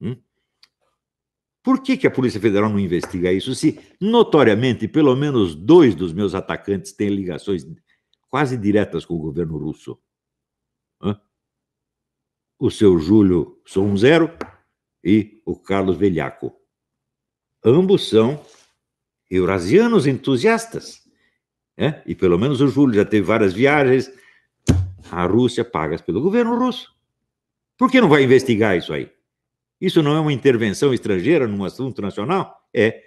Hum? Por que, que a Polícia Federal não investiga isso se, notoriamente, pelo menos dois dos meus atacantes têm ligações quase diretas com o governo russo? Hã? O seu Júlio Sonzero e o Carlos Velhaco. Ambos são eurasianos entusiastas. Né? E pelo menos o Júlio já teve várias viagens à Rússia pagas pelo governo russo. Por que não vai investigar isso aí? Isso não é uma intervenção estrangeira num assunto nacional? É.